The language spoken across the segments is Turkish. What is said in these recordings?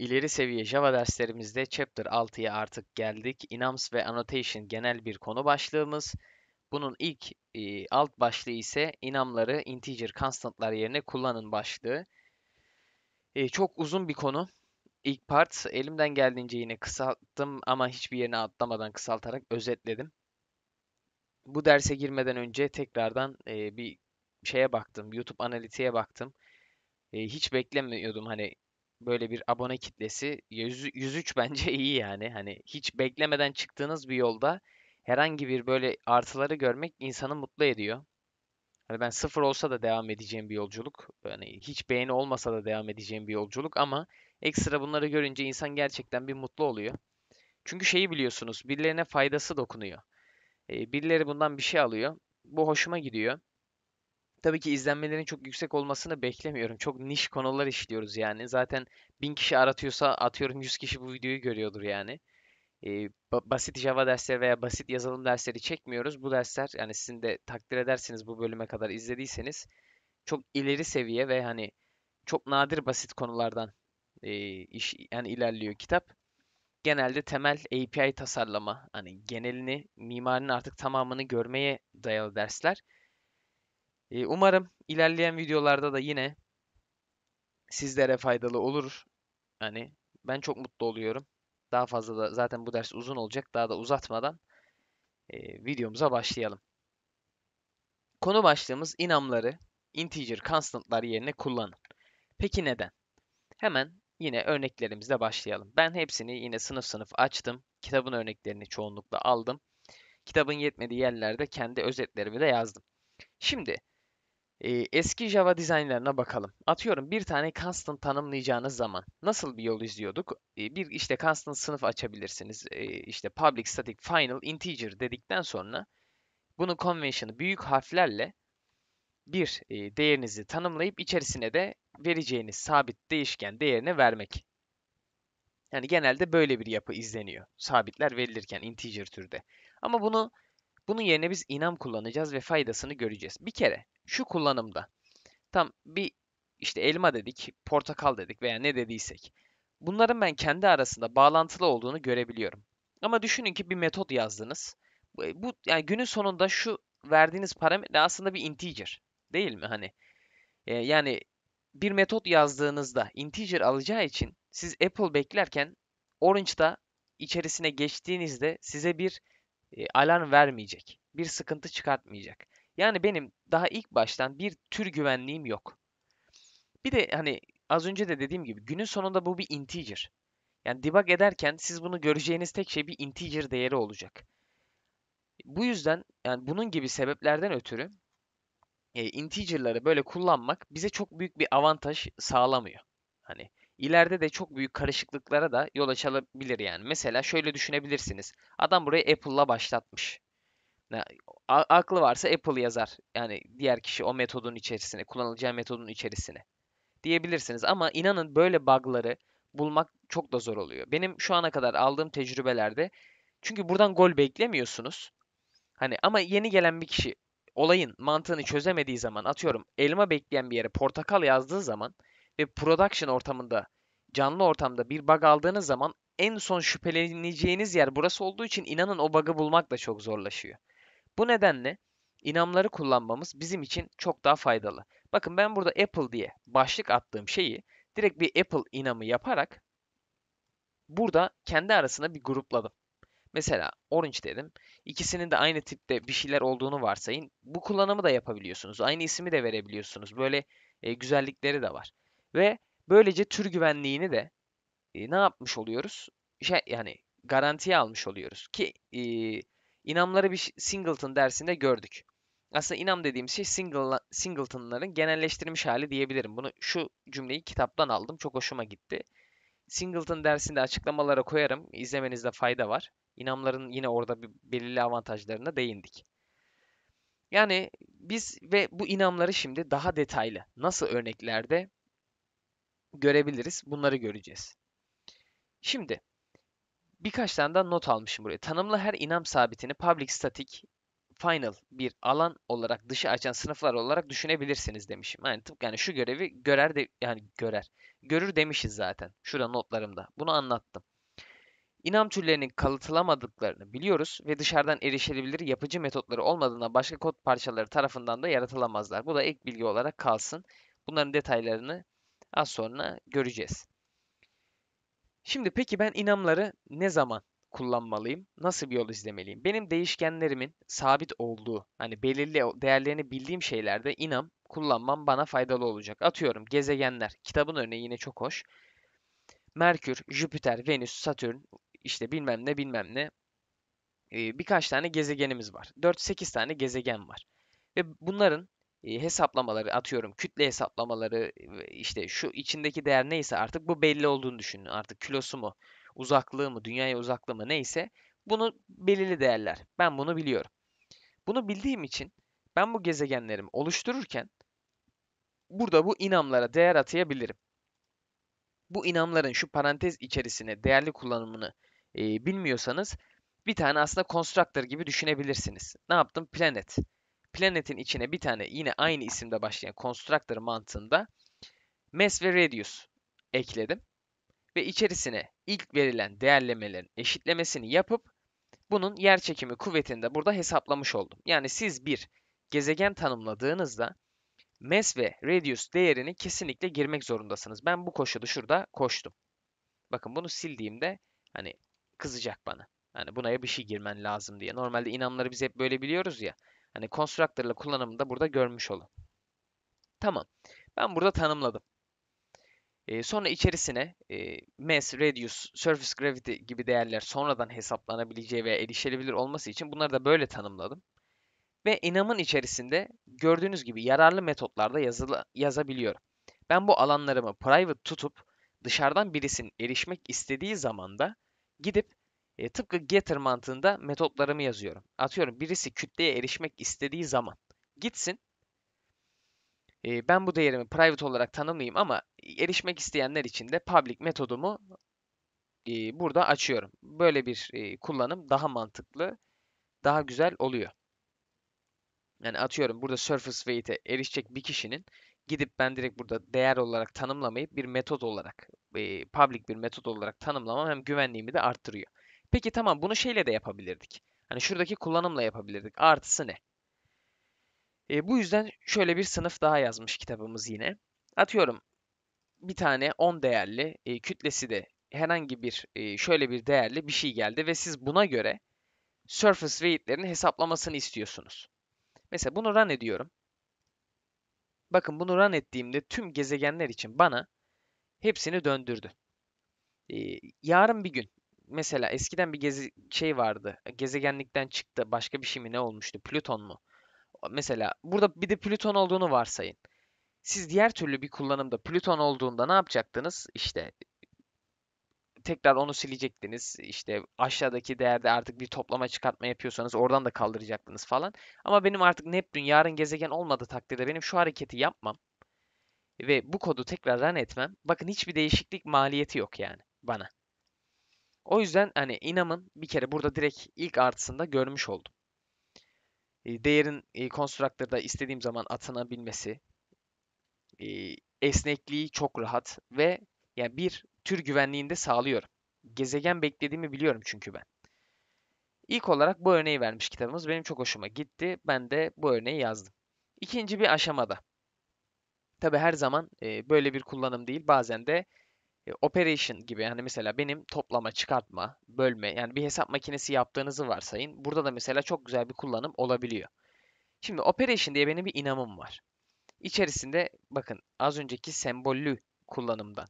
İleri seviye Java derslerimizde Chapter 6'ya artık geldik. Inams ve Annotation genel bir konu başlığımız. Bunun ilk e, alt başlığı ise inamları integer constantlar yerine kullanın başlığı. E, çok uzun bir konu. İlk part elimden geldiğince yine kısalttım ama hiçbir yerine atlamadan kısaltarak özetledim. Bu derse girmeden önce tekrardan e, bir şeye baktım. YouTube analitiğe baktım. E, hiç beklemiyordum hani böyle bir abone kitlesi 100, 103 bence iyi yani. Hani hiç beklemeden çıktığınız bir yolda herhangi bir böyle artıları görmek insanı mutlu ediyor. Hani ben sıfır olsa da devam edeceğim bir yolculuk. Yani hiç beğeni olmasa da devam edeceğim bir yolculuk ama ekstra bunları görünce insan gerçekten bir mutlu oluyor. Çünkü şeyi biliyorsunuz birilerine faydası dokunuyor. Birileri bundan bir şey alıyor. Bu hoşuma gidiyor. Tabii ki izlenmelerin çok yüksek olmasını beklemiyorum. Çok niş konular işliyoruz yani. Zaten 1000 kişi aratıyorsa atıyorum 100 kişi bu videoyu görüyordur yani. Ee, ba- basit Java dersleri veya basit yazılım dersleri çekmiyoruz. Bu dersler yani sizin de takdir edersiniz bu bölüme kadar izlediyseniz çok ileri seviye ve hani çok nadir basit konulardan e, iş yani ilerliyor kitap. Genelde temel API tasarlama hani genelini mimarinin artık tamamını görmeye dayalı dersler. Ee, umarım ilerleyen videolarda da yine sizlere faydalı olur. Hani ben çok mutlu oluyorum. Daha fazla da zaten bu ders uzun olacak. Daha da uzatmadan e, videomuza başlayalım. Konu başlığımız inamları integer constantlar yerine kullanın. Peki neden? Hemen yine örneklerimizle başlayalım. Ben hepsini yine sınıf sınıf açtım. Kitabın örneklerini çoğunlukla aldım. Kitabın yetmediği yerlerde kendi özetlerimi de yazdım. Şimdi e, eski Java dizaynlarına bakalım. Atıyorum bir tane constant tanımlayacağınız zaman nasıl bir yol izliyorduk? E, bir işte constant sınıf açabilirsiniz. E, işte public static final integer dedikten sonra bunun convention'ı büyük harflerle bir e, değerinizi tanımlayıp içerisine de vereceğiniz sabit değişken değerini vermek. Yani genelde böyle bir yapı izleniyor. Sabitler verilirken integer türde. Ama bunu bunun yerine biz inam kullanacağız ve faydasını göreceğiz. Bir kere şu kullanımda tam bir işte elma dedik, portakal dedik veya ne dediysek. Bunların ben kendi arasında bağlantılı olduğunu görebiliyorum. Ama düşünün ki bir metot yazdınız. Bu yani günün sonunda şu verdiğiniz parametre aslında bir integer. Değil mi hani? E, yani bir metot yazdığınızda integer alacağı için siz apple beklerken orange da içerisine geçtiğinizde size bir e, alarm vermeyecek. Bir sıkıntı çıkartmayacak. Yani benim daha ilk baştan bir tür güvenliğim yok. Bir de hani az önce de dediğim gibi günün sonunda bu bir integer. Yani debug ederken siz bunu göreceğiniz tek şey bir integer değeri olacak. Bu yüzden yani bunun gibi sebeplerden ötürü e, integer'ları böyle kullanmak bize çok büyük bir avantaj sağlamıyor. Hani ileride de çok büyük karışıklıklara da yol açabilir yani. Mesela şöyle düşünebilirsiniz. Adam burayı Apple'la başlatmış. Yani, aklı varsa Apple yazar. Yani diğer kişi o metodun içerisine, kullanılacağı metodun içerisine diyebilirsiniz. Ama inanın böyle bug'ları bulmak çok da zor oluyor. Benim şu ana kadar aldığım tecrübelerde çünkü buradan gol beklemiyorsunuz. Hani ama yeni gelen bir kişi olayın mantığını çözemediği zaman atıyorum elma bekleyen bir yere portakal yazdığı zaman ve production ortamında, canlı ortamda bir bug aldığınız zaman en son şüpheleneceğiniz yer burası olduğu için inanın o bug'ı bulmak da çok zorlaşıyor. Bu nedenle inamları kullanmamız bizim için çok daha faydalı. Bakın ben burada Apple diye başlık attığım şeyi direkt bir Apple inamı yaparak burada kendi arasında bir grupladım. Mesela orange dedim. İkisinin de aynı tipte bir şeyler olduğunu varsayın. Bu kullanımı da yapabiliyorsunuz. Aynı ismi de verebiliyorsunuz. Böyle e, güzellikleri de var. Ve böylece tür güvenliğini de e, ne yapmış oluyoruz? Şey, yani garantiye almış oluyoruz. Ki e, inamları bir Singleton dersinde gördük. Aslında inam dediğim şey single, Singleton'ların genelleştirilmiş hali diyebilirim. Bunu şu cümleyi kitaptan aldım. Çok hoşuma gitti. Singleton dersinde açıklamalara koyarım. İzlemenizde fayda var. İnamların yine orada bir belirli avantajlarına değindik. Yani biz ve bu inamları şimdi daha detaylı nasıl örneklerde görebiliriz. Bunları göreceğiz. Şimdi birkaç tane daha not almışım buraya. Tanımlı her inam sabitini public static final bir alan olarak dışı açan sınıflar olarak düşünebilirsiniz demişim. Yani tıpkı yani şu görevi görer de yani görer. Görür demişiz zaten. Şurada notlarımda. Bunu anlattım. İnam türlerinin kalıtılamadıklarını biliyoruz ve dışarıdan erişilebilir yapıcı metotları olmadığına başka kod parçaları tarafından da yaratılamazlar. Bu da ek bilgi olarak kalsın. Bunların detaylarını Az sonra göreceğiz. Şimdi peki ben inamları ne zaman kullanmalıyım? Nasıl bir yol izlemeliyim? Benim değişkenlerimin sabit olduğu, hani belirli değerlerini bildiğim şeylerde inam kullanmam bana faydalı olacak. Atıyorum gezegenler. Kitabın örneği yine çok hoş. Merkür, Jüpiter, Venüs, Satürn, işte bilmem ne bilmem ne. birkaç tane gezegenimiz var. 4-8 tane gezegen var. Ve bunların hesaplamaları atıyorum kütle hesaplamaları işte şu içindeki değer neyse artık bu belli olduğunu düşünün. Artık kilosu mu, uzaklığı mı, dünyaya uzaklığı mı neyse bunu belirli değerler. Ben bunu biliyorum. Bunu bildiğim için ben bu gezegenlerimi oluştururken burada bu inamlara değer atayabilirim. Bu inamların şu parantez içerisine değerli kullanımını e, bilmiyorsanız bir tane aslında constructor gibi düşünebilirsiniz. Ne yaptım? Planet planetin içine bir tane yine aynı isimde başlayan constructor mantığında mass ve radius ekledim. Ve içerisine ilk verilen değerlemelerin eşitlemesini yapıp bunun yerçekimi kuvvetini de burada hesaplamış oldum. Yani siz bir gezegen tanımladığınızda mass ve radius değerini kesinlikle girmek zorundasınız. Ben bu koşulu şurada koştum. Bakın bunu sildiğimde hani kızacak bana. Hani buna bir şey girmen lazım diye. Normalde inanları biz hep böyle biliyoruz ya. Hani constructor ile kullanımını da burada görmüş olun. Tamam. Ben burada tanımladım. E, sonra içerisine e, mass, radius, surface gravity gibi değerler sonradan hesaplanabileceği veya erişilebilir olması için bunları da böyle tanımladım. Ve inamın içerisinde gördüğünüz gibi yararlı metotlarda yazılı, yazabiliyorum. Ben bu alanlarımı private tutup dışarıdan birisinin erişmek istediği zaman da gidip e, tıpkı getter mantığında metotlarımı yazıyorum. Atıyorum birisi kütleye erişmek istediği zaman gitsin. E, ben bu değerimi private olarak tanımlayayım ama erişmek isteyenler için de public metodumu e, burada açıyorum. Böyle bir e, kullanım daha mantıklı, daha güzel oluyor. Yani atıyorum burada surface weight'e erişecek bir kişinin gidip ben direkt burada değer olarak tanımlamayıp bir metot olarak, e, public bir metot olarak tanımlamam hem güvenliğimi de arttırıyor. Peki tamam bunu şeyle de yapabilirdik. Hani şuradaki kullanımla yapabilirdik. Artısı ne? E, bu yüzden şöyle bir sınıf daha yazmış kitabımız yine. Atıyorum bir tane 10 değerli e, kütlesi de herhangi bir e, şöyle bir değerli bir şey geldi ve siz buna göre surface weight'lerini hesaplamasını istiyorsunuz. Mesela bunu run ediyorum. Bakın bunu run ettiğimde tüm gezegenler için bana hepsini döndürdü. Ee, yarın bir gün mesela eskiden bir gezi şey vardı. E, gezegenlikten çıktı. Başka bir şey mi ne olmuştu? Plüton mu? Mesela burada bir de Plüton olduğunu varsayın. Siz diğer türlü bir kullanımda Plüton olduğunda ne yapacaktınız? İşte tekrar onu silecektiniz. İşte aşağıdaki değerde artık bir toplama çıkartma yapıyorsanız oradan da kaldıracaktınız falan. Ama benim artık Neptün yarın gezegen olmadığı takdirde benim şu hareketi yapmam ve bu kodu tekrar run etmem. Bakın hiçbir değişiklik maliyeti yok yani bana. O yüzden hani inamın bir kere burada direkt ilk artısında görmüş oldum. değerin konstrüktörde istediğim zaman atınabilmesi, e, esnekliği çok rahat ve yani bir tür güvenliğini de sağlıyorum. Gezegen beklediğimi biliyorum çünkü ben. İlk olarak bu örneği vermiş kitabımız. Benim çok hoşuma gitti. Ben de bu örneği yazdım. İkinci bir aşamada. Tabi her zaman böyle bir kullanım değil. Bazen de e, operation gibi hani mesela benim toplama, çıkartma, bölme yani bir hesap makinesi yaptığınızı varsayın. Burada da mesela çok güzel bir kullanım olabiliyor. Şimdi operation diye benim bir inamım var. İçerisinde bakın az önceki sembollü kullanımdan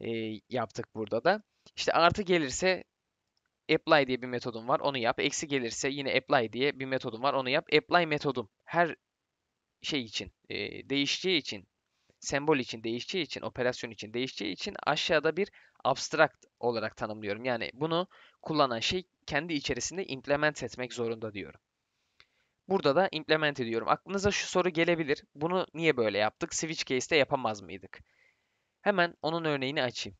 e, yaptık burada da. İşte artı gelirse apply diye bir metodum var onu yap. Eksi gelirse yine apply diye bir metodum var onu yap. Apply metodum her şey için e, değişeceği için sembol için değişeceği için, operasyon için değişeceği için aşağıda bir abstract olarak tanımlıyorum. Yani bunu kullanan şey kendi içerisinde implement etmek zorunda diyorum. Burada da implement ediyorum. Aklınıza şu soru gelebilir. Bunu niye böyle yaptık? Switch case'te yapamaz mıydık? Hemen onun örneğini açayım.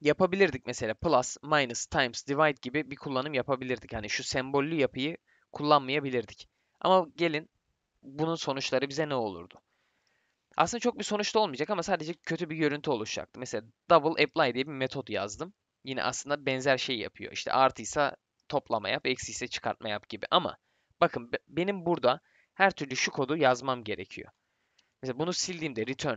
Yapabilirdik mesela plus, minus, times, divide gibi bir kullanım yapabilirdik. Hani şu sembollü yapıyı kullanmayabilirdik. Ama gelin bunun sonuçları bize ne olurdu? Aslında çok bir sonuçta olmayacak ama sadece kötü bir görüntü oluşacaktı. Mesela double apply diye bir metot yazdım. Yine aslında benzer şey yapıyor. İşte artıysa toplama yap, eksiyse çıkartma yap gibi. Ama bakın benim burada her türlü şu kodu yazmam gerekiyor. Mesela bunu sildiğimde return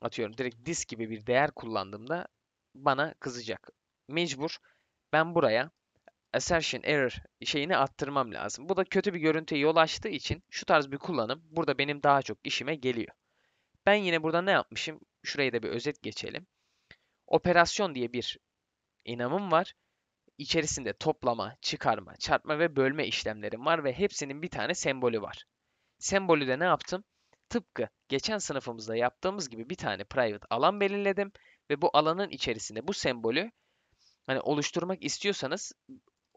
atıyorum direkt disk gibi bir değer kullandığımda bana kızacak. Mecbur ben buraya assertion error şeyini attırmam lazım. Bu da kötü bir görüntüye yol açtığı için şu tarz bir kullanım burada benim daha çok işime geliyor. Ben yine burada ne yapmışım? Şurayı da bir özet geçelim. Operasyon diye bir inamım var. İçerisinde toplama, çıkarma, çarpma ve bölme işlemlerim var ve hepsinin bir tane sembolü var. Sembolü de ne yaptım? Tıpkı geçen sınıfımızda yaptığımız gibi bir tane private alan belirledim ve bu alanın içerisinde bu sembolü hani oluşturmak istiyorsanız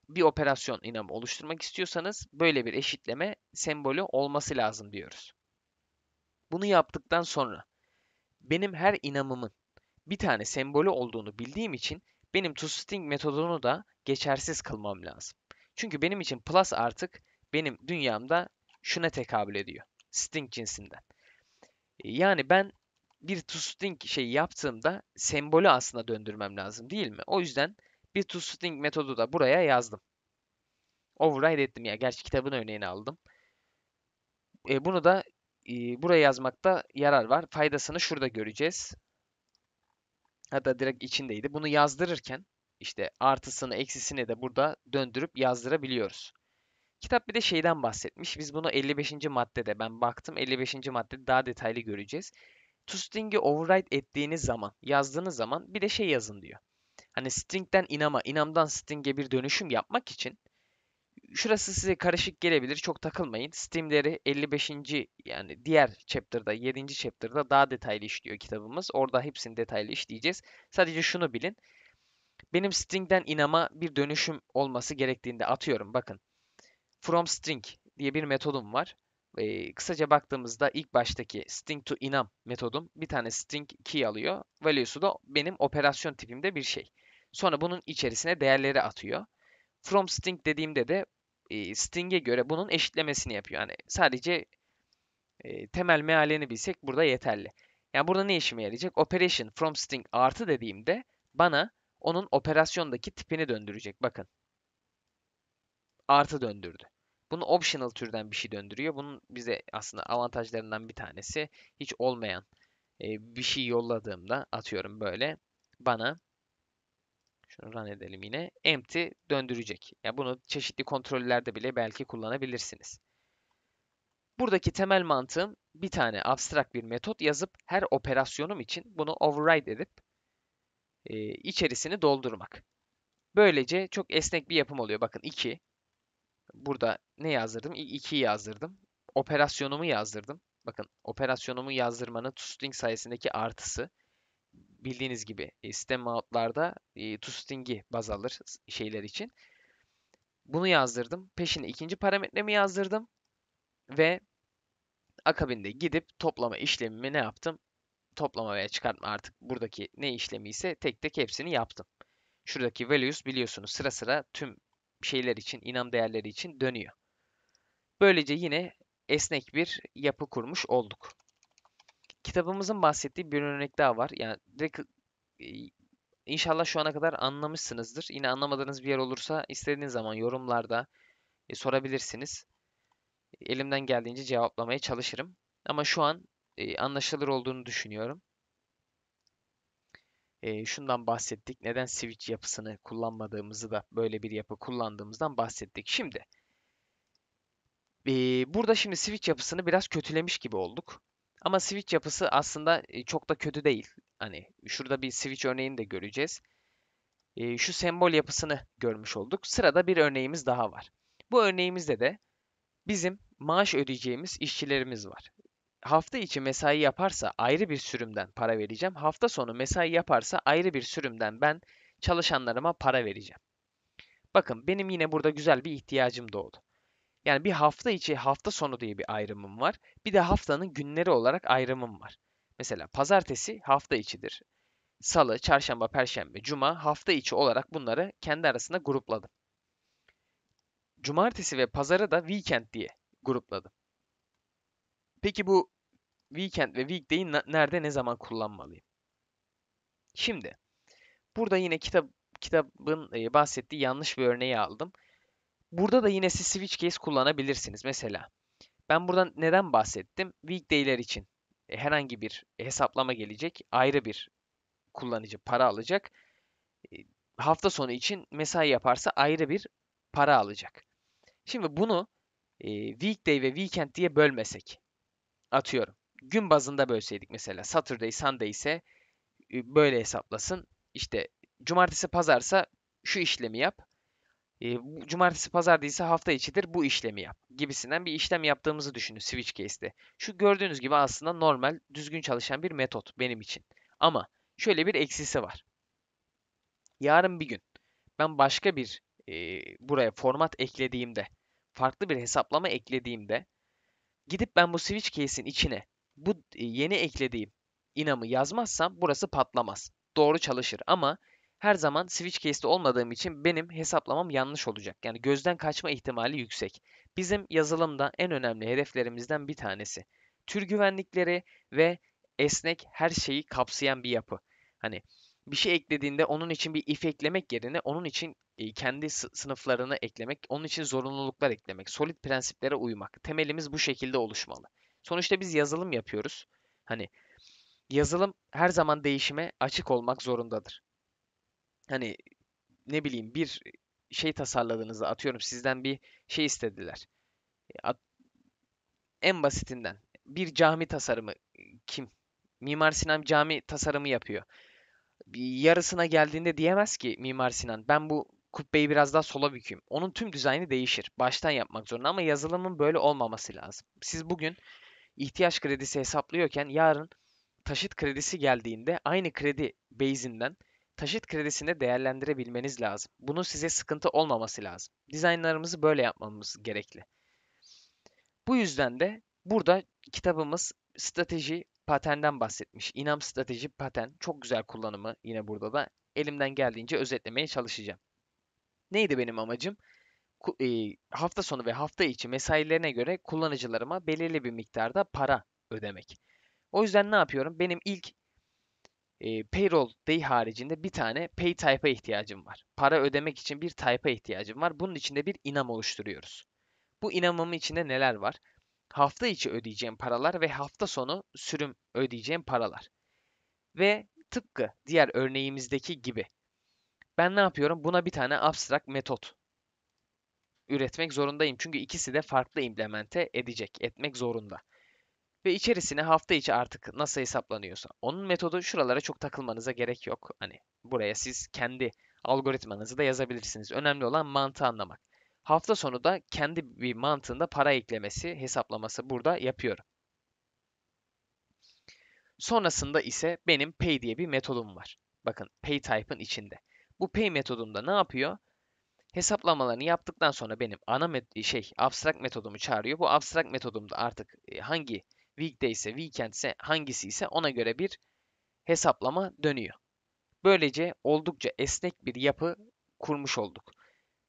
bir operasyon inamı oluşturmak istiyorsanız böyle bir eşitleme sembolü olması lazım diyoruz. Bunu yaptıktan sonra benim her inamımın bir tane sembolü olduğunu bildiğim için benim toString metodunu da geçersiz kılmam lazım. Çünkü benim için plus artık benim dünyamda şuna tekabül ediyor. String cinsinden. E, yani ben bir toString şey yaptığımda sembolü aslında döndürmem lazım değil mi? O yüzden bir toString metodu da buraya yazdım. Override ettim ya. Gerçi kitabın örneğini aldım. E, bunu da e, buraya yazmakta yarar var. Faydasını şurada göreceğiz. Hatta direkt içindeydi. Bunu yazdırırken işte artısını eksisini de burada döndürüp yazdırabiliyoruz. Kitap bir de şeyden bahsetmiş. Biz bunu 55. maddede ben baktım 55. maddede daha detaylı göreceğiz. ToString'i override ettiğiniz zaman, yazdığınız zaman bir de şey yazın diyor. Hani string'den inama, inamdan string'e bir dönüşüm yapmak için şurası size karışık gelebilir. Çok takılmayın. Steam'leri 55. yani diğer chapter'da 7. chapter'da daha detaylı işliyor kitabımız. Orada hepsini detaylı işleyeceğiz. Sadece şunu bilin. Benim string'den inama bir dönüşüm olması gerektiğinde atıyorum bakın. From string diye bir metodum var. Ee, kısaca baktığımızda ilk baştaki string to inam metodum bir tane string key alıyor. Value'su da benim operasyon tipimde bir şey. Sonra bunun içerisine değerleri atıyor. From string dediğimde de e, Sting'e göre bunun eşitlemesini yapıyor. Yani sadece e, temel mealini bilsek burada yeterli. Yani burada ne işime yarayacak? Operation from Sting artı dediğimde bana onun operasyondaki tipini döndürecek. Bakın. Artı döndürdü. Bunu optional türden bir şey döndürüyor. Bunun bize aslında avantajlarından bir tanesi hiç olmayan e, bir şey yolladığımda atıyorum böyle bana şunu run edelim yine. Empty döndürecek. Yani bunu çeşitli kontrollerde bile belki kullanabilirsiniz. Buradaki temel mantığım bir tane abstrakt bir metot yazıp her operasyonum için bunu override edip e, içerisini doldurmak. Böylece çok esnek bir yapım oluyor. Bakın 2. Burada ne yazdırdım? 2'yi yazdırdım. Operasyonumu yazdırdım. Bakın operasyonumu yazdırmanın toString sayesindeki artısı bildiğiniz gibi e, sistem mount'larda e, toString'i baz alır şeyler için. Bunu yazdırdım. Peşine ikinci parametremi yazdırdım. Ve akabinde gidip toplama işlemimi ne yaptım? Toplama veya çıkartma artık buradaki ne işlemi ise tek tek hepsini yaptım. Şuradaki values biliyorsunuz sıra sıra tüm şeyler için, inam değerleri için dönüyor. Böylece yine esnek bir yapı kurmuş olduk kitabımızın bahsettiği bir örnek daha var. Yani direkt İnşallah şu ana kadar anlamışsınızdır. Yine anlamadığınız bir yer olursa istediğiniz zaman yorumlarda e, sorabilirsiniz. Elimden geldiğince cevaplamaya çalışırım. Ama şu an e, anlaşılır olduğunu düşünüyorum. E, şundan bahsettik. Neden switch yapısını kullanmadığımızı da böyle bir yapı kullandığımızdan bahsettik. Şimdi e, burada şimdi switch yapısını biraz kötülemiş gibi olduk. Ama switch yapısı aslında e, çok da kötü değil. Hani şurada bir switch örneğini de göreceğiz. E, şu sembol yapısını görmüş olduk. Sırada bir örneğimiz daha var. Bu örneğimizde de bizim maaş ödeyeceğimiz işçilerimiz var. Hafta içi mesai yaparsa ayrı bir sürümden para vereceğim. Hafta sonu mesai yaparsa ayrı bir sürümden ben çalışanlarıma para vereceğim. Bakın benim yine burada güzel bir ihtiyacım doğdu. Yani bir hafta içi hafta sonu diye bir ayrımım var. Bir de haftanın günleri olarak ayrımım var. Mesela pazartesi hafta içidir. Salı, çarşamba, perşembe, cuma hafta içi olarak bunları kendi arasında grupladım. Cumartesi ve pazarı da weekend diye grupladım. Peki bu weekend ve weekday'i nerede ne zaman kullanmalıyım? Şimdi burada yine kitap kitabın bahsettiği yanlış bir örneği aldım. Burada da yine siz switch case kullanabilirsiniz. Mesela ben buradan neden bahsettim? Weekday'ler için e, herhangi bir hesaplama gelecek. Ayrı bir kullanıcı para alacak. E, hafta sonu için mesai yaparsa ayrı bir para alacak. Şimdi bunu e, weekday ve weekend diye bölmesek. Atıyorum. Gün bazında bölseydik mesela. Saturday, Sunday ise böyle hesaplasın. İşte cumartesi, pazarsa şu işlemi yap. E, cumartesi pazar değilse hafta içidir bu işlemi yap gibisinden bir işlem yaptığımızı düşünün switch case'de. Şu gördüğünüz gibi aslında normal düzgün çalışan bir metot benim için. Ama şöyle bir eksisi var. Yarın bir gün ben başka bir e, buraya format eklediğimde, farklı bir hesaplama eklediğimde gidip ben bu switch case'in içine bu yeni eklediğim inamı yazmazsam burası patlamaz. Doğru çalışır ama her zaman switch case'de olmadığım için benim hesaplamam yanlış olacak. Yani gözden kaçma ihtimali yüksek. Bizim yazılımda en önemli hedeflerimizden bir tanesi. Tür güvenlikleri ve esnek her şeyi kapsayan bir yapı. Hani bir şey eklediğinde onun için bir if eklemek yerine onun için e, kendi sınıflarını eklemek, onun için zorunluluklar eklemek, solid prensiplere uymak. Temelimiz bu şekilde oluşmalı. Sonuçta biz yazılım yapıyoruz. Hani yazılım her zaman değişime açık olmak zorundadır hani ne bileyim bir şey tasarladığınızda atıyorum sizden bir şey istediler. At, en basitinden bir cami tasarımı kim? Mimar Sinan cami tasarımı yapıyor. Yarısına geldiğinde diyemez ki Mimar Sinan ben bu kubbeyi biraz daha sola büküyüm. Onun tüm dizaynı değişir. Baştan yapmak zorunda ama yazılımın böyle olmaması lazım. Siz bugün ihtiyaç kredisi hesaplıyorken yarın taşıt kredisi geldiğinde aynı kredi base'inden taşıt kredisinde değerlendirebilmeniz lazım. Bunun size sıkıntı olmaması lazım. Dizaynlarımızı böyle yapmamız gerekli. Bu yüzden de burada kitabımız strateji paternden bahsetmiş. İnam strateji patern çok güzel kullanımı yine burada da elimden geldiğince özetlemeye çalışacağım. Neydi benim amacım? E, hafta sonu ve hafta içi mesailerine göre kullanıcılarıma belirli bir miktarda para ödemek. O yüzden ne yapıyorum? Benim ilk e, payroll day haricinde bir tane pay type'a ihtiyacım var. Para ödemek için bir type'a ihtiyacım var. Bunun içinde bir inam oluşturuyoruz. Bu inamımın içinde neler var? Hafta içi ödeyeceğim paralar ve hafta sonu sürüm ödeyeceğim paralar. Ve tıpkı diğer örneğimizdeki gibi ben ne yapıyorum? Buna bir tane abstract metot üretmek zorundayım. Çünkü ikisi de farklı implemente edecek, etmek zorunda. Ve içerisine hafta içi artık nasıl hesaplanıyorsa. Onun metodu şuralara çok takılmanıza gerek yok. Hani buraya siz kendi algoritmanızı da yazabilirsiniz. Önemli olan mantığı anlamak. Hafta sonu da kendi bir mantığında para eklemesi, hesaplaması burada yapıyorum. Sonrasında ise benim pay diye bir metodum var. Bakın pay type'ın içinde. Bu pay metodumda ne yapıyor? Hesaplamalarını yaptıktan sonra benim ana met şey abstract metodumu çağırıyor. Bu abstract metodumda artık e, hangi weekday ise, weekend ise hangisi ise ona göre bir hesaplama dönüyor. Böylece oldukça esnek bir yapı kurmuş olduk.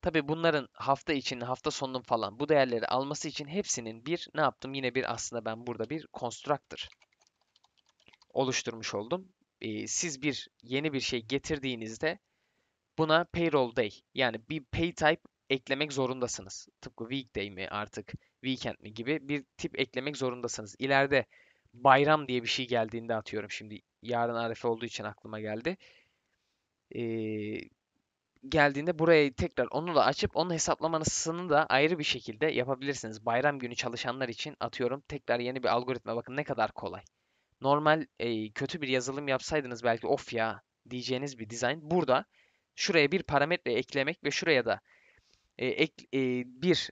Tabi bunların hafta için, hafta sonunun falan bu değerleri alması için hepsinin bir ne yaptım? Yine bir aslında ben burada bir constructor oluşturmuş oldum. Ee, siz bir yeni bir şey getirdiğinizde buna payroll day yani bir pay type eklemek zorundasınız. Tıpkı weekday mi artık weekend mi gibi bir tip eklemek zorundasınız. İleride bayram diye bir şey geldiğinde atıyorum. Şimdi yarın Arife olduğu için aklıma geldi. Ee, geldiğinde buraya tekrar onu da açıp onun hesaplamasını da ayrı bir şekilde yapabilirsiniz. Bayram günü çalışanlar için atıyorum tekrar yeni bir algoritma bakın ne kadar kolay. Normal e, kötü bir yazılım yapsaydınız belki of ya diyeceğiniz bir dizayn. Burada şuraya bir parametre eklemek ve şuraya da e, ek, e, bir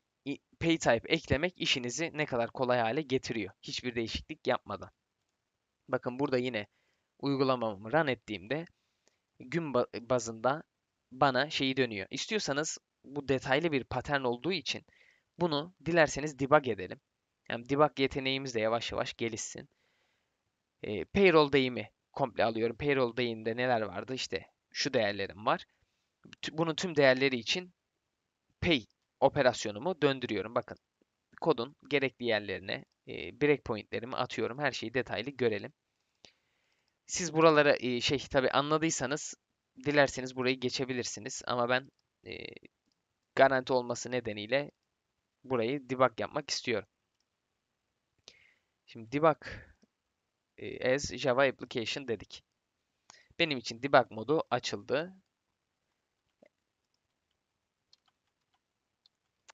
pay type eklemek işinizi ne kadar kolay hale getiriyor. Hiçbir değişiklik yapmadan. Bakın burada yine uygulamamı run ettiğimde gün bazında bana şeyi dönüyor. İstiyorsanız bu detaylı bir pattern olduğu için bunu dilerseniz debug edelim. Yani debug yeteneğimiz de yavaş yavaş gelişsin. E, payroll deyimi komple alıyorum. Payroll deyimde neler vardı? İşte şu değerlerim var. Bunun tüm değerleri için pay operasyonumu döndürüyorum. Bakın kodun gerekli yerlerine e, breakpointlerimi atıyorum. Her şeyi detaylı görelim. Siz buralara e, şey tabi anladıysanız dilerseniz burayı geçebilirsiniz. Ama ben e, garanti olması nedeniyle burayı debug yapmak istiyorum. Şimdi debug as Java application dedik. Benim için debug modu açıldı.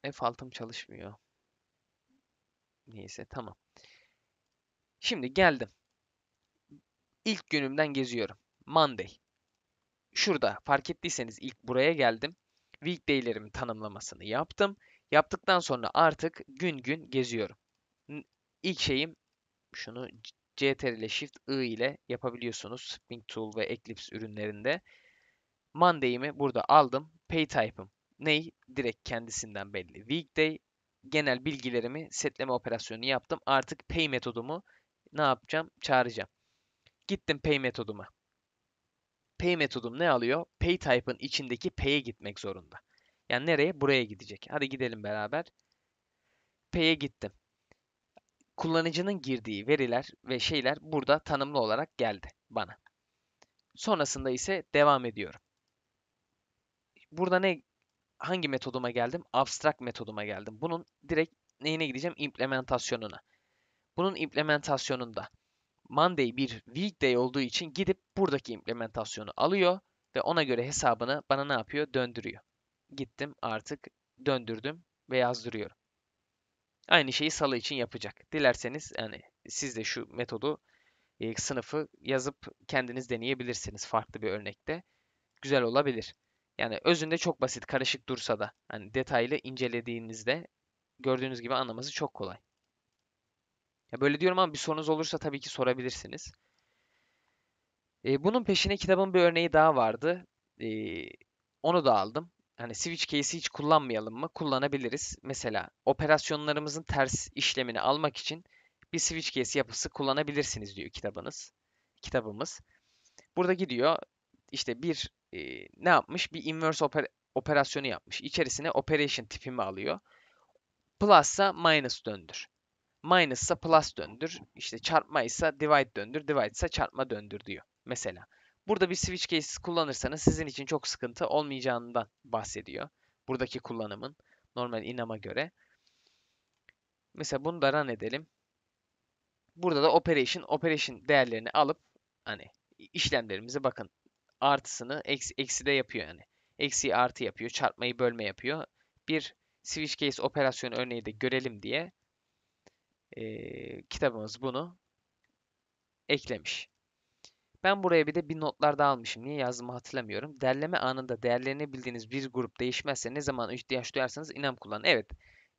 F6'm çalışmıyor. Neyse tamam. Şimdi geldim. İlk günümden geziyorum. Monday. Şurada fark ettiyseniz ilk buraya geldim. Weekday'lerimin tanımlamasını yaptım. Yaptıktan sonra artık gün gün geziyorum. İlk şeyim şunu CTRL ile Shift I ile yapabiliyorsunuz. Spring Tool ve Eclipse ürünlerinde. Monday'imi burada aldım. Pay type'ım ney direkt kendisinden belli. Weekday genel bilgilerimi setleme operasyonunu yaptım. Artık pay metodumu ne yapacağım? Çağıracağım. Gittim pay metoduma. Pay metodum ne alıyor? Pay type'ın içindeki pay'e gitmek zorunda. Yani nereye? Buraya gidecek. Hadi gidelim beraber. Pay'e gittim. Kullanıcının girdiği veriler ve şeyler burada tanımlı olarak geldi bana. Sonrasında ise devam ediyorum. Burada ne hangi metoduma geldim? Abstract metoduma geldim. Bunun direkt neyine gideceğim? Implementasyonuna. Bunun implementasyonunda Monday bir weekday olduğu için gidip buradaki implementasyonu alıyor ve ona göre hesabını bana ne yapıyor? Döndürüyor. Gittim artık döndürdüm ve yazdırıyorum. Aynı şeyi salı için yapacak. Dilerseniz yani siz de şu metodu e, sınıfı yazıp kendiniz deneyebilirsiniz farklı bir örnekte. Güzel olabilir. Yani özünde çok basit, karışık dursa da. Hani detaylı incelediğinizde gördüğünüz gibi anlaması çok kolay. Ya böyle diyorum ama bir sorunuz olursa tabii ki sorabilirsiniz. E, bunun peşine kitabın bir örneği daha vardı. E, onu da aldım. Hani switch case'i hiç kullanmayalım mı? Kullanabiliriz. Mesela operasyonlarımızın ters işlemini almak için bir switch case yapısı kullanabilirsiniz diyor kitabınız. Kitabımız. Burada gidiyor işte bir e, ne yapmış? Bir inverse oper operasyonu yapmış. İçerisine operation tipimi alıyor. Plus'sa minus döndür. Minus plus döndür. İşte çarpma ise divide döndür. Divide ise çarpma döndür diyor. Mesela. Burada bir switch case kullanırsanız sizin için çok sıkıntı olmayacağından bahsediyor. Buradaki kullanımın normal inama göre. Mesela bunu da run edelim. Burada da operation, operation değerlerini alıp hani işlemlerimizi bakın artısını eksi, eksi de yapıyor yani. Eksi artı yapıyor. Çarpmayı bölme yapıyor. Bir switch case operasyonu örneği de görelim diye e, kitabımız bunu eklemiş. Ben buraya bir de bir notlar da almışım. Niye yazdığımı hatırlamıyorum. Derleme anında değerlenebildiğiniz bir grup değişmezse ne zaman ihtiyaç duyarsanız inem kullanın. Evet.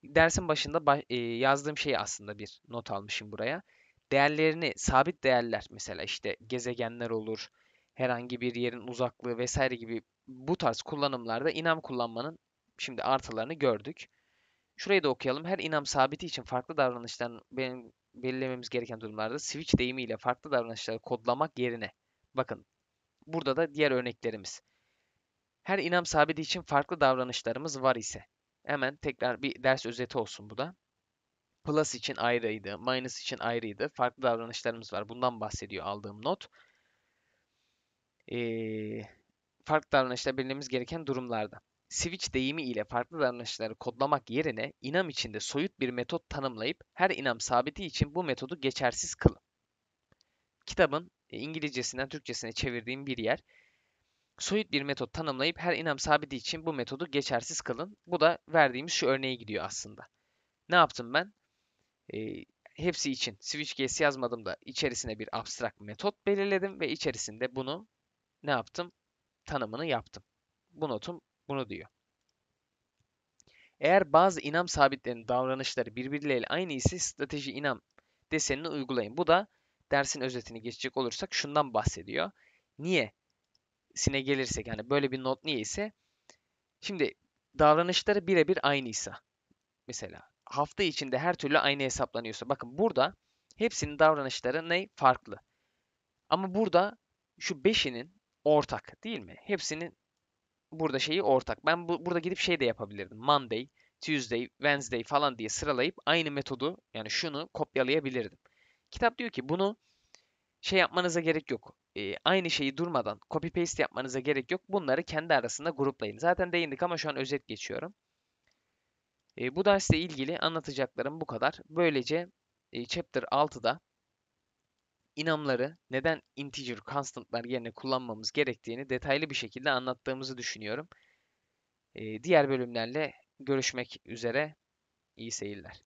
Dersin başında baş, e, yazdığım şeyi aslında bir not almışım buraya. Değerlerini sabit değerler mesela işte gezegenler olur, herhangi bir yerin uzaklığı vesaire gibi bu tarz kullanımlarda inam kullanmanın şimdi artılarını gördük. Şurayı da okuyalım. Her inam sabiti için farklı davranışların benim belirlememiz gereken durumlarda switch deyimiyle farklı davranışları kodlamak yerine bakın burada da diğer örneklerimiz. Her inam sabiti için farklı davranışlarımız var ise hemen tekrar bir ders özeti olsun bu da. Plus için ayrıydı, minus için ayrıydı. Farklı davranışlarımız var. Bundan bahsediyor aldığım not e, farklı davranışlar belirlememiz gereken durumlarda. Switch deyimi ile farklı davranışları kodlamak yerine inam içinde soyut bir metot tanımlayıp her inam sabiti için bu metodu geçersiz kılın. Kitabın e, İngilizcesinden Türkçesine çevirdiğim bir yer. Soyut bir metot tanımlayıp her inam sabiti için bu metodu geçersiz kılın. Bu da verdiğimiz şu örneğe gidiyor aslında. Ne yaptım ben? E, hepsi için switch case yazmadım da içerisine bir abstract metot belirledim ve içerisinde bunu ne yaptım? Tanımını yaptım. Bu notum bunu diyor. Eğer bazı inam sabitlerinin davranışları birbirleriyle aynı ise strateji inam desenini uygulayın. Bu da dersin özetini geçecek olursak şundan bahsediyor. Niye? Sine gelirsek yani böyle bir not niye ise şimdi davranışları birebir aynıysa mesela hafta içinde her türlü aynı hesaplanıyorsa bakın burada hepsinin davranışları ne farklı. Ama burada şu 5'inin ortak değil mi? Hepsinin burada şeyi ortak. Ben bu, burada gidip şey de yapabilirdim. Monday, Tuesday, Wednesday falan diye sıralayıp aynı metodu yani şunu kopyalayabilirdim. Kitap diyor ki bunu şey yapmanıza gerek yok. E, aynı şeyi durmadan copy paste yapmanıza gerek yok. Bunları kendi arasında gruplayın. Zaten değindik ama şu an özet geçiyorum. E, bu dersle ilgili anlatacaklarım bu kadar. Böylece e, Chapter 6'da inamları neden integer constantlar yerine kullanmamız gerektiğini detaylı bir şekilde anlattığımızı düşünüyorum. Diğer bölümlerle görüşmek üzere. İyi seyirler.